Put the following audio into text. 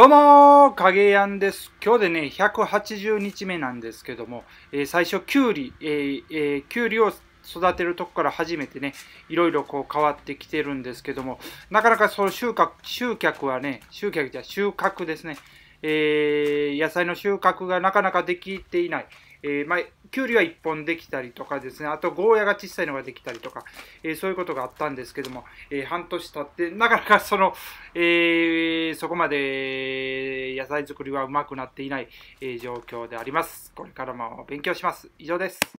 どうも影やんです。今日でね、180日目なんですけども、えー、最初、きゅうり、えーえー、きゅうりを育てるとこから初めてね、いろいろこう変わってきてるんですけども、なかなかその収穫、集客はね、集客じゃ収穫ですね、えー、野菜の収穫がなかなかできていない。えー、まあ、きゅうりは1本できたりとかですね、あとゴーヤが小さいのができたりとか、えー、そういうことがあったんですけども、えー、半年経って、なかなかその、えそこまで野菜作りはうまくなっていない、え状況であります。これからも勉強します。以上です。